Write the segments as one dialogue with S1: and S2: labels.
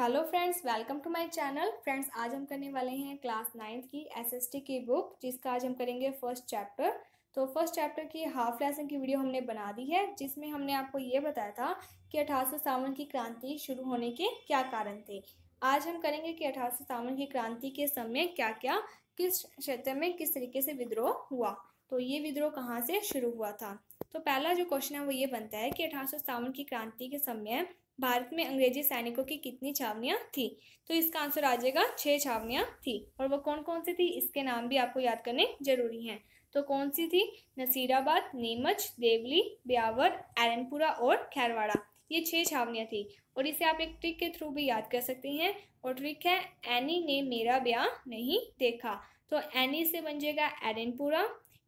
S1: hello friends welcome to my channel friends आज हम करने वाले हैं क्लास नाइन्थ की एसएसटी की बुक जिसका आज हम करेंगे फर्स्ट चैप्टर तो फर्स्ट चैप्टर की हाफ लेसन की वीडियो हमने बना दी है जिसमें हमने आपको ये बताया था कि अठारह की क्रांति शुरू होने के क्या कारण थे आज हम करेंगे कि अठारह की क्रांति के समय क्या क्या किस क्षेत्र में किस तरीके से विद्रोह हुआ तो ये विद्रोह कहाँ से शुरू हुआ था तो पहला जो क्वेश्चन है वो ये बनता है कि अठारह की क्रांति के समय भारत में अंग्रेजी सैनिकों की कितनी छावनियाँ थी तो इसका आंसर आ जाएगा छः छावनियाँ थी और वो कौन कौन सी थी इसके नाम भी आपको याद करने जरूरी हैं तो कौन सी थी नसीराबाद नीमच देवली ब्यावर एरनपुरा और खैरवाड़ा ये छः छावनियाँ थी और इसे आप एक ट्रिक के थ्रू भी याद कर सकते हैं और ट्रिक है एनी ने मेरा ब्याह नहीं देखा तो एनी से बन जाएगा एरनपुरा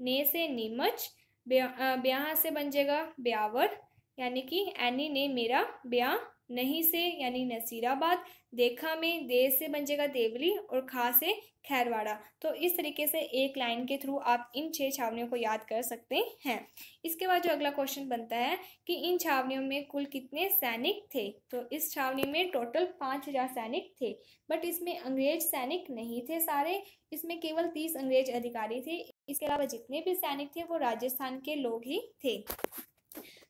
S1: ने से नीमच ब्याह से बन जाएगा ब्यावर यानी कि एनी ने मेरा ब्याह नहीं से यानी नसीराबाद देखा में देर से बन जाएगा देवली और खा से खैरवाड़ा तो इस तरीके से एक लाइन के थ्रू आप इन छह छावनियों को याद कर सकते हैं इसके बाद जो अगला क्वेश्चन बनता है कि इन छावनियों में कुल कितने सैनिक थे तो इस छावनी में टोटल पाँच हजार सैनिक थे बट इसमें अंग्रेज सैनिक नहीं थे सारे इसमें केवल तीस अंग्रेज अधिकारी थे इसके अलावा जितने भी सैनिक थे वो राजस्थान के लोग ही थे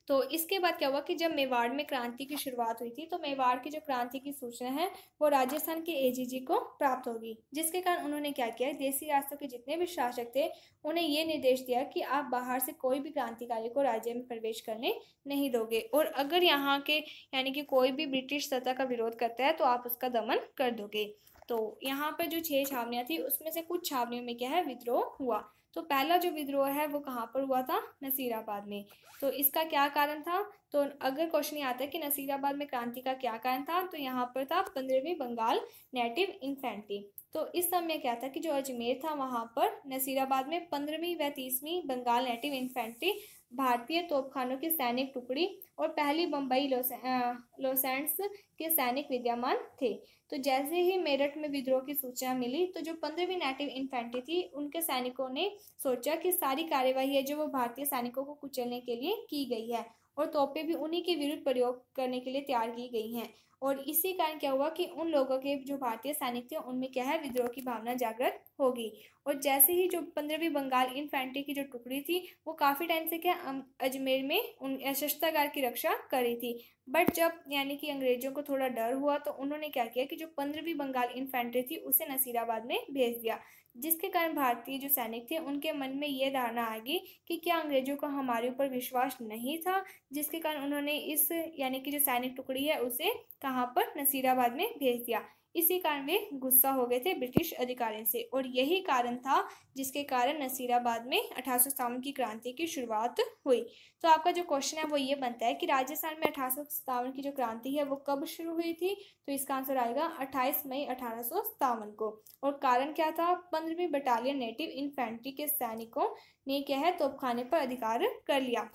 S1: तो इसके बाद क्या हुआ कि जब मेवाड़ में क्रांति की शुरुआत हुई थी तो मेवाड़ की जो क्रांति की सूचना है वो राजस्थान के एजीजी को प्राप्त होगी जिसके कारण उन्होंने क्या किया देसी रास्तों के जितने भी शासक थे उन्हें ये निर्देश दिया कि आप बाहर से कोई भी क्रांतिकारी को राज्य में प्रवेश करने नहीं दोगे और अगर यहाँ के यानी कि कोई भी ब्रिटिश सत्ता का विरोध करता है तो आप उसका दमन कर दोगे तो यहाँ पर जो छः छावनियाँ थी उसमें से कुछ छावनियों में क्या है विद्रोह हुआ तो पहला जो विद्रोह है वो कहाँ पर हुआ था नसीराबाद में तो इसका क्या कारण था तो अगर क्वेश्चन आता है कि नसीराबाद में क्रांति का क्या कारण था तो यहाँ पर था पंद्रहवीं बंगाल नेटिव इन्फेंट्री तो इस समय क्या था कि जो अजमेर था वहाँ पर नसीराबाद में पंद्रहवीं व तीसवीं बंगाल नेटिव इन्फेंट्री भारतीय तोपखानों की सैनिक टुकड़ी और पहली बम्बई लोसेंट्स के सैनिक विद्यमान थे तो जैसे ही मेरठ में विद्रोह की सूचना मिली तो जो पंद्रहवीं नेटिव इन्फेंट्री थी उनके सैनिकों ने सोचा कि सारी कार्यवाही है जो वो भारतीय सैनिकों को कुचलने के लिए की गई है और तोपे भी उन्हीं के विरुद्ध प्रयोग करने के लिए तैयार की गई हैं और इसी कारण क्या हुआ कि उन लोगों के जो भारतीय सैनिक थे उनमें क्या है विद्रोह की भावना जागृत होगी और जैसे ही जो पंद्रहवीं बंगाल इन्फेंट्री की जो टुकड़ी थी वो काफ़ी टाइम से क्या अजमेर में उन शस्त्रागार की रक्षा करी थी बट जब यानी कि अंग्रेजों को थोड़ा डर हुआ तो उन्होंने क्या किया कि जो पंद्रहवीं बंगाल इन्फेंट्री थी उसे नसीराबाद में भेज दिया जिसके कारण भारतीय जो सैनिक थे उनके मन में ये धारणा आ गई कि क्या अंग्रेज़ों को हमारे ऊपर विश्वास नहीं था जिसके कारण उन्होंने इस यानी कि जो सैनिक टुकड़ी है उसे कहाँ पर नसीराबाद में भेज दिया इसी कारण वे गुस्सा हो गए थे ब्रिटिश अधिकारियों से और यही कारण था जिसके कारण नसीराबाद में अठारह की क्रांति की शुरुआत हुई तो आपका जो क्वेश्चन है वो ये बनता है कि राजस्थान में अठारह की जो क्रांति है वो कब शुरू हुई थी तो इसका आंसर आएगा 28 मई अठारह को और कारण क्या था पंद्रहवीं बटालियन नेटिव इन्फेंट्री के सैनिकों ने क्या है तोपखाने पर अधिकार कर लिया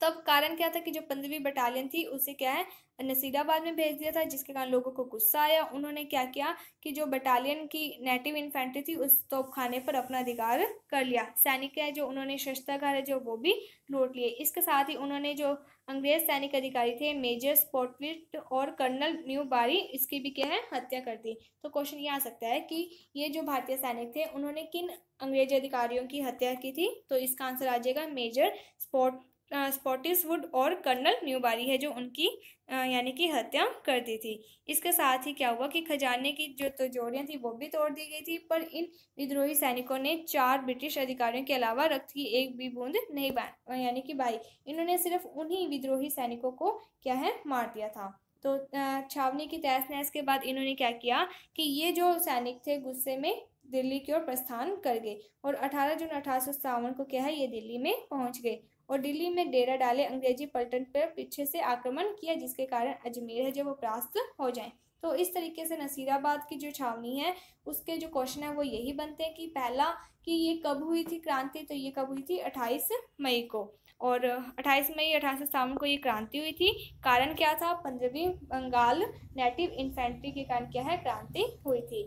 S1: तब कारण क्या था कि जो पंद्रहवीं बटालियन थी उसे क्या है नसीराबाद में भेज दिया था जिसके कारण लोगों को गुस्सा आया उन्होंने क्या किया कि जो बटालियन की नेटिव इन्फेंट्री थी उस खाने पर अपना अधिकार कर लिया सैनिक है जो उन्होंने शस्त्रागार है जो वो भी लौट लिए इसके साथ ही उन्होंने जो अंग्रेज सैनिक अधिकारी थे मेजर स्पॉटविट और कर्नल न्यू बारी इसकी भी क्या है हत्या कर दी तो क्वेश्चन ये आ सकता है कि ये जो भारतीय सैनिक थे उन्होंने किन अंग्रेजी अधिकारियों की हत्या की थी तो इसका आंसर आ जाएगा मेजर स्पॉट स्पॉटिसवुड और कर्नल न्यूबारी है जो उनकी यानी कि हत्या कर दी थी इसके साथ ही क्या हुआ कि खजाने की जो तिजोरियाँ थी वो भी तोड़ दी गई थी पर इन विद्रोही सैनिकों ने चार ब्रिटिश अधिकारियों के अलावा रक्त की एक भी बूंद नहीं यानी कि बाई इन्होंने सिर्फ उन्हीं विद्रोही सैनिकों को क्या है मार दिया था तो छावनी की तहस नहस के बाद इन्होंने क्या किया कि ये जो सैनिक थे गुस्से में दिल्ली की ओर प्रस्थान कर गए और 18 जून अठारह को क्या है ये दिल्ली में पहुंच गए और दिल्ली में डेरा डाले अंग्रेजी पलटन पर पीछे से आक्रमण किया जिसके कारण अजमेर है जो वो परास्त हो जाए तो इस तरीके से नसीराबाद की जो छावनी है उसके जो क्वेश्चन है वो यही बनते हैं कि पहला कि ये कब हुई थी क्रांति तो ये कब हुई थी 28 मई को और 28 मई अठारह सौ को ये क्रांति हुई थी कारण क्या था पंद्रहवीं बंगाल नेटिव इन्फेंट्री के कारण क्या है क्रांति हुई थी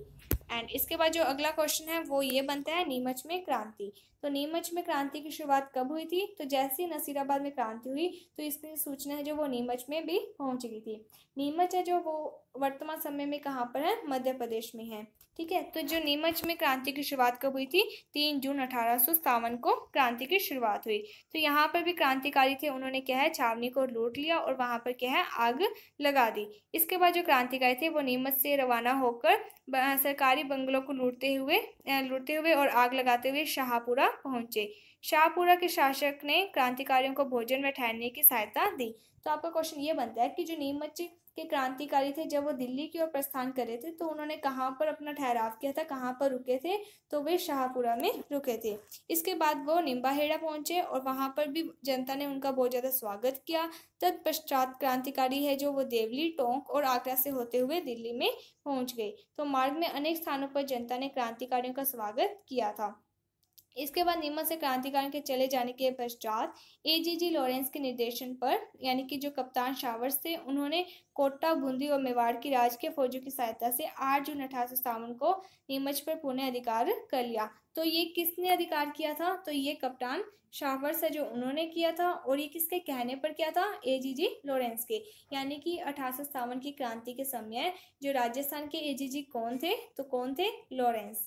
S1: एंड इसके बाद जो अगला क्वेश्चन है वो ये बनता है नीमच में क्रांति तो नीमच में क्रांति की शुरुआत कब हुई थी तो जैसे ही नसीराबाद में क्रांति हुई तो इसकी सूचना है जो वो नीमच में भी पहुंच गई थी नीमच है जो वो वर्तमान समय में कहाँ पर है मध्य प्रदेश में है ठीक है तो जो नीमच में क्रांति की शुरुआत कब हुई थी तीन जून अठारह को क्रांति की शुरुआत हुई तो यहाँ पर भी क्रांतिकारी थे उन्होंने क्या है छावनी को लूट लिया और वहाँ पर क्या है आग लगा दी इसके बाद जो क्रांतिकारी थे वो नीमच से रवाना होकर सरकारी सरकारी बंगलों को लूटते हुए लूटते हुए और आग लगाते हुए शाहपुरा पहुंचे शाहपुरा के शासक ने क्रांतिकारियों को भोजन व ठहरने की सहायता दी तो आपका क्वेश्चन ये बनता है कि जो नीमच के क्रांतिकारी थे जब वो दिल्ली की ओर प्रस्थान कर रहे थे तो उन्होंने कहाँ पर अपना ठहराव किया था कहाँ पर रुके थे तो वे शाहपुरा में रुके थे इसके बाद वो निम्बाहेड़ा पहुँचे और वहाँ पर भी जनता ने उनका बहुत ज़्यादा स्वागत किया तत्पश्चात क्रांतिकारी है जो वो देवली टोंक और आगरा से होते हुए दिल्ली में पहुँच गए तो मार्ग में अनेक स्थानों पर जनता ने क्रांतिकारियों का स्वागत किया था इसके बाद नीमच से क्रांतिकारी के चले जाने के पश्चात ए जी जी लॉरेंस के निर्देशन पर यानी कि जो कप्तान शावर्स थे उन्होंने कोटा बूंदी और मेवाड़ की राजकीय फौजों की सहायता से 8 जून अठारह को नीमच पर पुणे अधिकार कर लिया तो ये किसने अधिकार किया था तो ये कप्तान शावर्स है जो उन्होंने किया था और ये किसके कहने पर किया था ए जी जी लॉरेंस के यानी कि अठारह की क्रांति के समय जो राजस्थान के ए जी जी कौन थे तो कौन थे लॉरेंस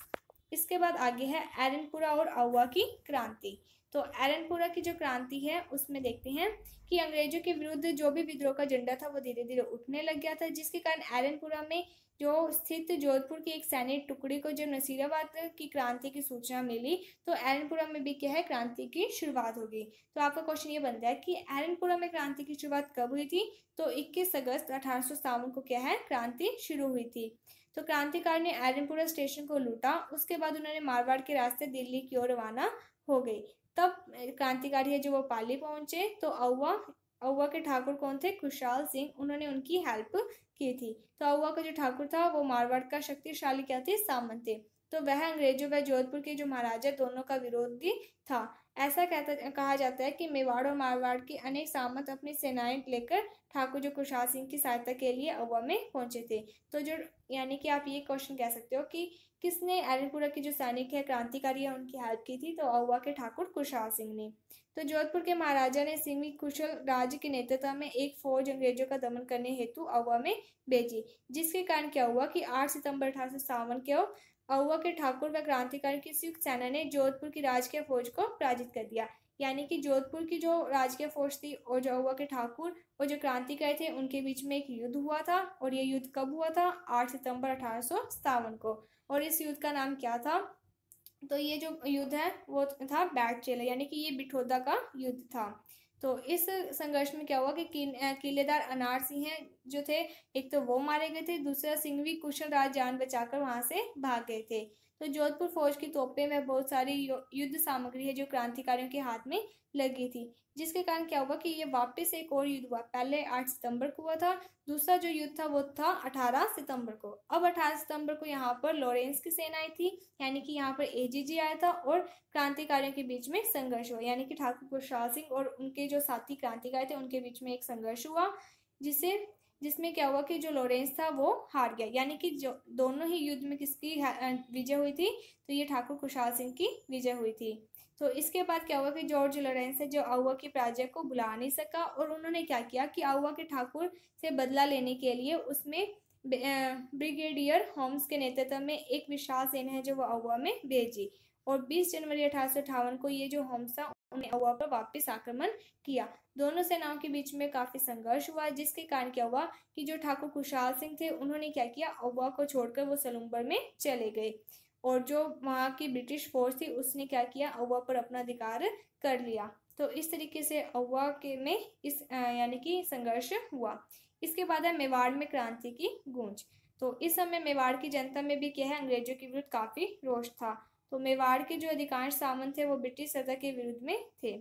S1: इसके बाद आगे है एरनपुरा और आउवा की क्रांति तो एरनपुरा की जो क्रांति है उसमें देखते हैं कि अंग्रेजों के विरुद्ध जो भी विद्रोह का झंडा था वो धीरे धीरे उठने लग गया था जिसके कारण एरनपुरा में जो स्थित जोधपुर की एक सैनिक टुकड़ी को जब नसीराबाद की क्रांति की सूचना मिली तो एरनपुरा में भी क्या है क्रांति की शुरुआत हो गई तो आपका क्वेश्चन ये बनता है कि एरनपुरा में क्रांति की शुरुआत कब हुई थी तो इक्कीस अगस्त अठारह को क्या है क्रांति शुरू हुई थी तो क्रांतिकारी ने आयरनपुरा स्टेशन को लूटा उसके बाद उन्होंने मारवाड़ के रास्ते दिल्ली की ओर रवाना हो गई तब क्रांतिकारी है जो वो पाली पहुंचे तो अवा अवा के ठाकुर कौन थे खुशहाल सिंह उन्होंने उनकी हेल्प की थी तो अवा का जो ठाकुर था वो मारवाड़ का शक्तिशाली क्या थे सामंत थे तो वह अंग्रेजों व जोधपुर के जो महाराजा दोनों का विरोध भी था ऐसा कहता कहा जाता है कि मेवाड़ और मारवाड़ के अनेक सामंत अपनी सेनाएं लेकर ठाकुर जो कुशाल सिंह की सहायता के लिए अगवा में पहुंचे थे तो जो यानी कि आप ये क्वेश्चन कह सकते हो कि किसने आर्यपुरा के जो सैनिक है क्रांतिकारी है उनकी हेल्प की थी तो अगवा के ठाकुर कुशाल सिंह ने तो जोधपुर के महाराजा ने सिंह कुशल राज्य के नेतृत्व में एक फौज अंग्रेजों का दमन करने हेतु अगवा में भेजी जिसके कारण क्या हुआ कि आठ सितंबर अठारह सौ सावन के अहुआ के ठाकुर व क्रांतिकारी की संयुक्त सेना ने जोधपुर की राजकीय फौज को पराजित कर दिया यानी कि जोधपुर की जो राजकीय फौज थी और जो अहुआ के ठाकुर और जो क्रांतिकारी थे उनके बीच में एक युद्ध हुआ था और ये युद्ध कब हुआ था आठ सितंबर अठारह को और इस युद्ध का नाम क्या था तो ये जो युद्ध है वो था बैट चेला यानी कि ये बिठोदा का युद्ध था तो इस संघर्ष में क्या हुआ कि किलेदार अनार सिंह हैं जो थे एक तो वो मारे गए थे दूसरा सिंघवी कुशल राज जान बचाकर वहां से भाग गए थे तो जोधपुर फौज की तोपें व बहुत सारी युद्ध सामग्री है जो क्रांतिकारियों के हाथ में लगी थी जिसके कारण क्या हुआ कि ये वापस एक और युद्ध हुआ पहले आठ सितंबर को हुआ था दूसरा जो युद्ध था वो था अठारह सितंबर को अब अठारह सितंबर को यहाँ पर लॉरेंस की सेना आई थी यानी कि यहाँ पर ए आया था और क्रांतिकारियों के बीच में संघर्ष हुआ यानी कि ठाकुर प्रसाद सिंह और उनके जो साथी क्रांतिकारी थे उनके बीच में एक संघर्ष हुआ जिसे जिसमें क्या हुआ कि जो लॉरेंस था वो हार गया यानी कि जो दोनों ही युद्ध में किसकी विजय हुई थी तो ये ठाकुर खुशहाल सिंह की विजय हुई थी तो इसके बाद क्या हुआ कि जॉर्ज लॉरेंस है जो आउआ की प्राजय को बुला नहीं सका और उन्होंने क्या किया कि आउआ के ठाकुर से बदला लेने के लिए उसमें ब्रिगेडियर होम्स के नेतृत्व में एक विशाल सेना है जो वो आउआ में भेजी और 20 जनवरी अठारह को ये जो होम्स था ने यहोवा पर वापस आक्रमण किया दोनों सेनाओं के बीच में काफी संघर्ष हुआ जिसके कारण क्या हुआ कि जो ठाकुर खुशहाल सिंह थे उन्होंने क्या किया अगवा को छोड़कर वो सलुम्बर में चले गए और जो वहाँ की ब्रिटिश फोर्स थी उसने क्या किया अगवा पर अपना अधिकार कर लिया तो इस तरीके से अगवा के में इस यानी कि संघर्ष हुआ इसके बाद है मेवाड़ में क्रांति की गूंज तो इस समय मेवाड़ की जनता में भी क्या है अंग्रेजों के विरुद्ध काफी रोष था तो मेवाड़ के जो अधिकांश सामंत थे वो ब्रिटिश सजा के विरुद्ध में थे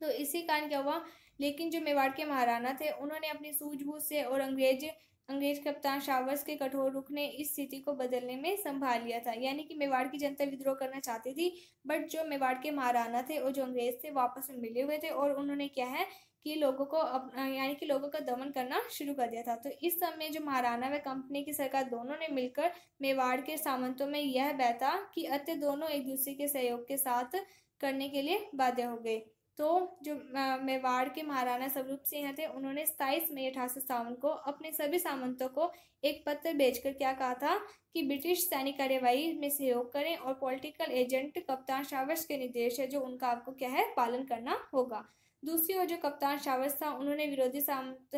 S1: तो इसी कारण क्या हुआ लेकिन जो मेवाड़ के महाराणा थे उन्होंने अपनी सूझबूझ से और अंग्रेज अंग्रेज कप्तान शावर्स के कठोर रुख ने इस स्थिति को बदलने में संभाल लिया था यानी कि मेवाड़ की जनता विद्रोह करना चाहती थी बट जो मेवाड़ के महाराणा थे और जो अंग्रेज थे वापस में मिले हुए थे और उन्होंने क्या है कि लोगों को यानी कि लोगों का दमन करना शुरू कर दिया था तो इस समय जो महाराणा व कंपनी की सरकार दोनों ने मिलकर मेवाड़ के सामंतों में यह बैठा कि अत्य दोनों एक दूसरे के सहयोग के साथ करने के लिए बाध्य हो गए तो जो मेवाड़ के महाराणा स्वरूप सिंह थे उन्होंने सताईस मई अठारह सौ सावन को अपने सभी सामंतों को एक पत्र भेजकर क्या कहा था कि ब्रिटिश सैनिक कार्यवाही में सहयोग करें और पॉलिटिकल एजेंट कप्तान शावर्स के निर्देश है जो उनका आपको क्या है पालन करना होगा दूसरी ओर जो कप्तान शावर्स था उन्होंने विरोधी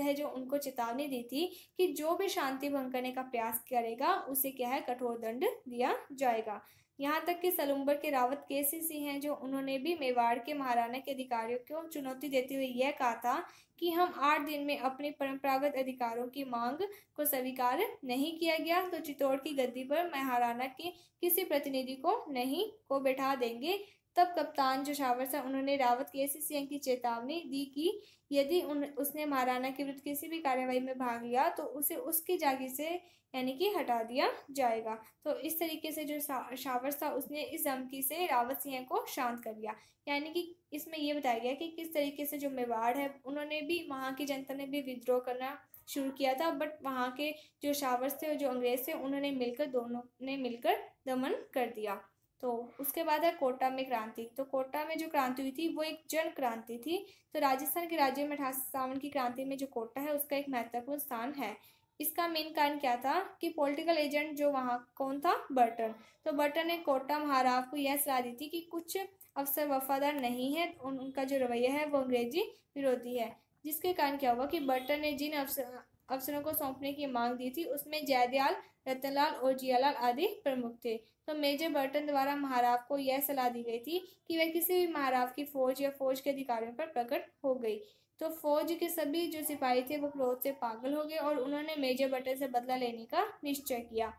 S1: है जो उनको चेतावनी दी थी कि जो भी शांति भंग करने का प्रयास करेगा उसे क्या है कठोर दंड दिया जाएगा यहाँ तक कि सलुम्बर के रावत के सी सिंह हैं जो उन्होंने भी मेवाड़ के महाराणा के अधिकारियों को चुनौती देते हुए यह कहा था कि हम आठ दिन में अपने परंपरागत अधिकारों की मांग को स्वीकार नहीं किया गया तो चित्तौड़ की गद्दी पर महाराणा के किसी प्रतिनिधि को नहीं को बैठा देंगे तब कप्तान जो शावर था उन्होंने रावत के एस सिंह की चेतावनी दी कि यदि उन उसने महाराणा के विरुद्ध किसी भी कार्यवाही में भाग लिया तो उसे उसकी जागीर से यानी कि हटा दिया जाएगा तो इस तरीके से जो शावर था उसने इस धमकी से रावत सिंह को शांत कर दिया यानी कि इसमें यह बताया गया कि किस तरीके से जो मेवाड़ है उन्होंने भी वहाँ की जनता ने भी विद्रोह करना शुरू किया था बट वहाँ के जो शावर्स थे और जो अंग्रेज थे उन्होंने मिलकर दोनों ने मिलकर दमन कर दिया तो उसके बाद है कोटा में क्रांति तो कोटा में जो क्रांति हुई थी वो एक जन क्रांति थी तो राजस्थान के राज्य में अठारह सावन की क्रांति में जो कोटा है उसका एक महत्वपूर्ण स्थान है इसका मेन कारण क्या था कि पॉलिटिकल एजेंट जो वहाँ कौन था बर्टन तो बर्टन ने कोटा महाराज को यह सलाह दी थी कि कुछ अफसर वफादार नहीं है उनका जो रवैया है वो अंग्रेजी विरोधी है जिसके कारण क्या हुआ कि बर्टन ने जिन अफसर अफसरों को सौंपने की मांग दी थी उसमें जयदयाल रतनलाल और जियालाल आदि प्रमुख थे तो मेजर बर्टन द्वारा महाराव को यह सलाह दी गई थी कि वह किसी भी महाराव की फौज या फौज के अधिकारियों पर प्रकट हो गई तो फौज के सभी जो सिपाही थे वो क्रोध से पागल हो गए और उन्होंने मेजर बर्टन से बदला लेने का निश्चय किया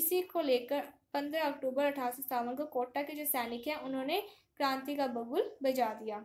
S1: इसी को लेकर 15 अक्टूबर अठारह को कोटा के जो सैनिक हैं उन्होंने क्रांति का बबुल बजा दिया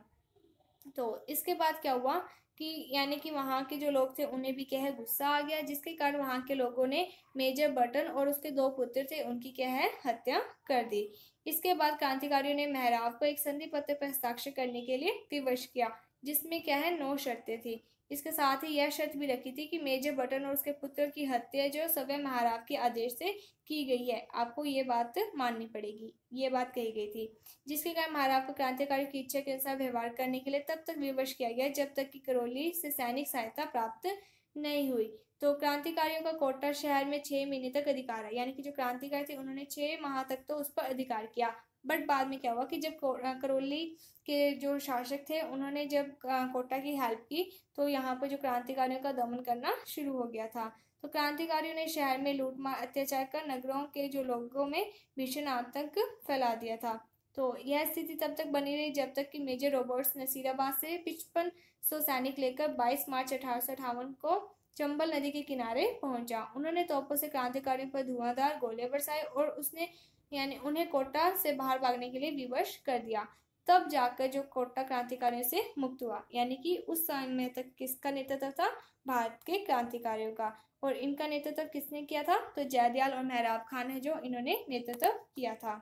S1: तो इसके बाद क्या हुआ कि यानी कि वहाँ के जो लोग थे उन्हें भी क्या है गुस्सा आ गया जिसके कारण वहाँ के लोगों ने मेजर बटन और उसके दो पुत्र थे उनकी क्या है हत्या कर दी इसके बाद क्रांतिकारियों ने मेहराव को एक संधि पत्र पर हस्ताक्षर करने के लिए विवश किया जिसमें क्या है नौ शर्तें थी इसके साथ ही यह शर्त भी रखी थी कि मेजर बटन और उसके पुत्र की हत्या जो सव्य महाराज के आदेश से की गई है आपको ये बात माननी पड़ेगी ये बात कही गई थी जिसके कारण महाराव को क्रांतिकारी की इच्छा के अनुसार व्यवहार करने के लिए तब तक विवश किया गया जब तक कि करौली से सैनिक सहायता प्राप्त नहीं हुई तो क्रांतिकारियों का कोटा शहर में छह महीने तक अधिकार है यानी कि जो क्रांतिकारी थे उन्होंने छह माह तक तो उस पर अधिकार किया बट बाद में क्या हुआ कि जब करौली के जो शासक थे उन्होंने जब कोटा की हेल्प की तो यहाँ पर जो क्रांतिकारियों का दमन करना शुरू हो गया था तो क्रांतिकारियों ने शहर में लूटमार अत्याचार कर नगरों के जो लोगों में भीषण आतंक फैला दिया था तो यह स्थिति तब तक बनी रही जब तक कि मेजर रॉबर्ट्स नसीराबाद से पिचपन सौ सैनिक लेकर 22 मार्च अठारह को चंबल नदी के किनारे पहुंचा उन्होंने तोपों से क्रांतिकारियों पर धुआंधार गोले बरसाए और उसने यानी उन्हें कोटा से बाहर भागने के लिए विवश कर दिया तब जाकर जो कोटा क्रांतिकारियों से मुक्त हुआ यानी कि उस समय तक किसका नेतृत्व था भारत के क्रांतिकारियों का और इनका नेतृत्व किसने किया था तो जयदयाल और मेहराब खान है जो इन्होंने नेतृत्व किया था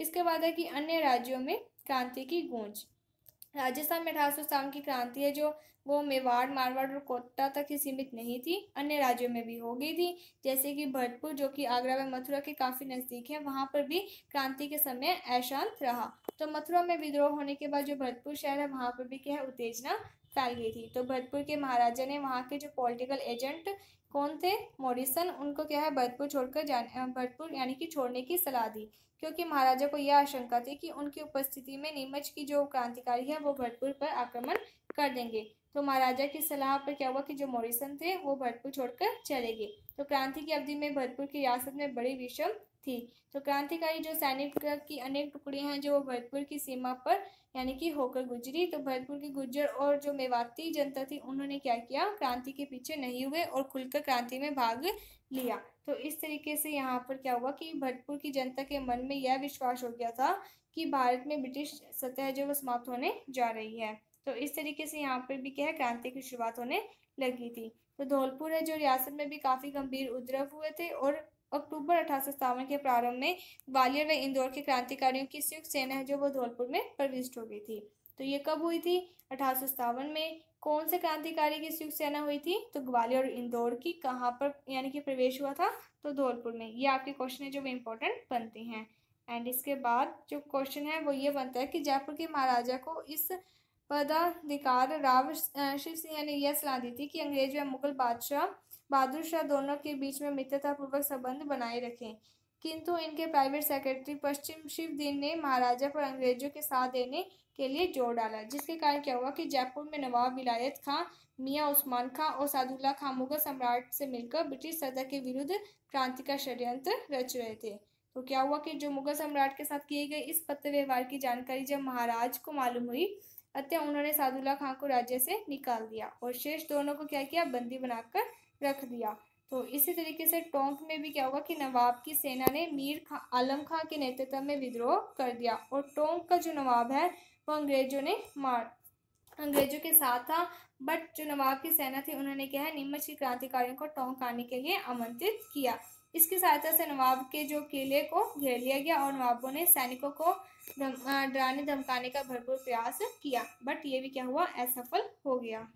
S1: इसके बाद है कि अन्य राज्यों में क्रांति की गूंज राजस्थान में अठारह सौ की क्रांति है जो वो मेवाड़ मारवाड़ और कोटा तक ही सीमित नहीं थी अन्य राज्यों में भी हो गई थी जैसे कि भरतपुर जो कि आगरा व मथुरा के काफ़ी नज़दीक है वहाँ पर भी क्रांति के समय अशांत रहा तो मथुरा में विद्रोह होने के बाद जो भरतपुर शहर है वहाँ पर भी क्या है उत्तेजना फैल गई थी तो भरतपुर के महाराजा ने वहाँ के जो पॉलिटिकल एजेंट कौन थे मॉरिसन उनको क्या है भरतपुर छोड़कर जाने भरतपुर यानी कि छोड़ने की सलाह दी क्योंकि महाराजा को यह आशंका थी कि उनकी उपस्थिति में नीमच की जो क्रांतिकारी है वो भरतपुर पर आक्रमण कर देंगे तो महाराजा की सलाह पर क्या हुआ कि जो मोरिसन थे वो भरतपुर छोड़कर चले गए तो क्रांति की अवधि में भरतपुर की रियासत में बड़ी विषम थी तो क्रांतिकारी जो सैनिक की अनेक टुकड़ियां हैं जो भरतपुर की सीमा पर यानी कि होकर गुजरी तो भरतपुर की गुज्जर और जो मेवाती जनता थी उन्होंने क्या किया क्रांति के पीछे नहीं हुए और खुलकर क्रांति में भाग लिया तो इस तरीके से यहाँ पर क्या हुआ कि भरतपुर की जनता के मन में यह विश्वास हो गया था कि भारत में ब्रिटिश सतह है जो वो समाप्त होने जा रही है तो इस तरीके से यहाँ पर भी क्या है क्रांति की शुरुआत होने लगी थी तो धौलपुर है जो रियासत में भी काफ़ी गंभीर उद्रव हुए थे और अक्टूबर अठारह के प्रारंभ में ग्वालियर व इंदौर के क्रांतिकारियों की संयुक्त सेना है जो वो धौलपुर में प्रविष्ट हो गई थी तो ये कब हुई थी अठारह में कौन से क्रांतिकारी की संयुक्त सेना हुई थी तो ग्वालियर और इंदौर की कहाँ पर यानी कि प्रवेश हुआ था तो धौलपुर में ये आपके क्वेश्चन है जो इम्पोर्टेंट बनते हैं एंड इसके बाद जो क्वेश्चन है वो ये बनता है कि जयपुर के महाराजा को इस पदाधिकार राव शिव सिंह ने यह सलाह दी थी कि अंग्रेज व मुगल बादशाह बहादुर शाह दोनों के बीच में मित्रतापूर्वक संबंध बनाए रखें किंतु इनके प्राइवेट सेक्रेटरी पश्चिम शिव दिन ने महाराजा पर अंग्रेजों के साथ देने के लिए जोर डाला जिसके कारण क्या हुआ कि जयपुर में नवाब विलायत खां मियाँ उस्मान खां और सादुल्ला खां मुगल सम्राट से मिलकर ब्रिटिश सदर के विरुद्ध क्रांति का षड्यंत्र रच रहे थे तो क्या हुआ कि जो मुगल सम्राट के साथ किए गए इस पत्र व्यवहार की जानकारी जब महाराज को मालूम हुई अतः उन्होंने सादुल्ला खां को राज्य से निकाल दिया और शेष दोनों को क्या किया बंदी बनाकर रख दिया तो इसी तरीके से टोंक में भी क्या हुआ कि नवाब की सेना ने मीर खां आलम खां के नेतृत्व में विद्रोह कर दिया और टोंक का जो नवाब है वो अंग्रेजों ने मार अंग्रेजों के साथ था बट जो नवाब की सेना थी उन्होंने क्या है नीमच की क्रांतिकारियों को टोंक आने के लिए आमंत्रित किया इसकी सहायता से नवाब के जो किले को घेर लिया गया और नवाबों ने सैनिकों को डराने धमकाने का भरपूर प्रयास किया बट ये भी क्या हुआ असफल हो गया